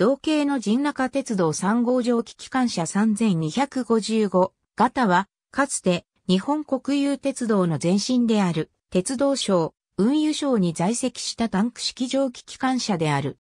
同系の人中鉄道3号蒸気機関車3255型は、かつて日本国有鉄道の前身である鉄道省、運輸省に在籍したタンク式蒸気機関車である。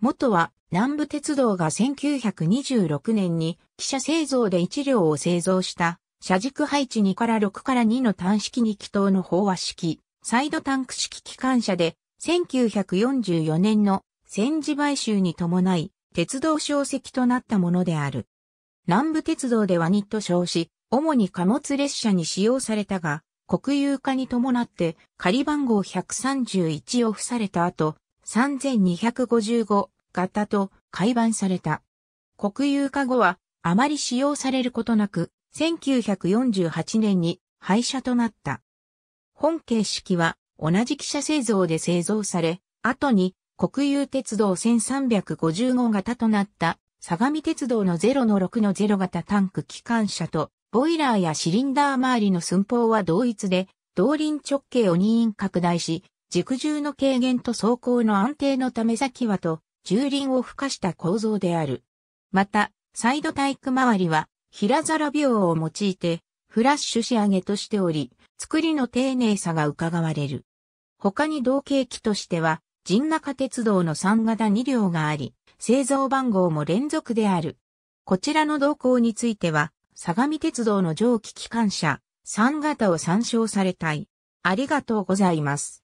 元は南部鉄道が1926年に汽車製造で1両を製造した車軸配置2から6から2の単式2気筒の飽和式、サイドタンク式機関車で1944年の戦時買収に伴い、鉄道小石となったものである。南部鉄道ではニット称し、主に貨物列車に使用されたが、国有化に伴って仮番号131を付された後、3255型と改版された。国有化後はあまり使用されることなく、1948年に廃車となった。本形式は同じ汽車製造で製造され、後に国有鉄道1355型となった相模鉄道の0の6の0型タンク機関車とボイラーやシリンダー周りの寸法は同一で、動輪直径を任意拡大し、軸重の軽減と走行の安定のため先はと重輪を付加した構造である。また、サイドタイク周りは平皿病を用いてフラッシュ仕上げとしており、作りの丁寧さが伺われる。他に同型機としては、神中鉄道の3型2両があり、製造番号も連続である。こちらの動向については、相模鉄道の蒸気機関車、3型を参照されたい。ありがとうございます。